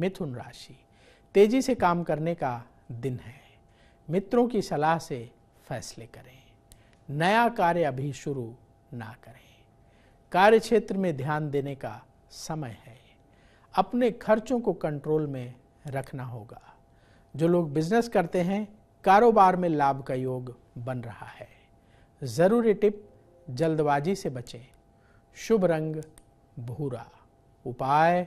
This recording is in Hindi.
मिथुन राशि तेजी से काम करने का दिन है मित्रों की सलाह से फैसले करें नया कार्य अभी शुरू ना करें कार्य क्षेत्र में ध्यान देने का समय है अपने खर्चों को कंट्रोल में रखना होगा जो लोग बिजनेस करते हैं कारोबार में लाभ का योग बन रहा है ज़रूरी टिप जल्दबाजी से बचें शुभ रंग भूरा उपाय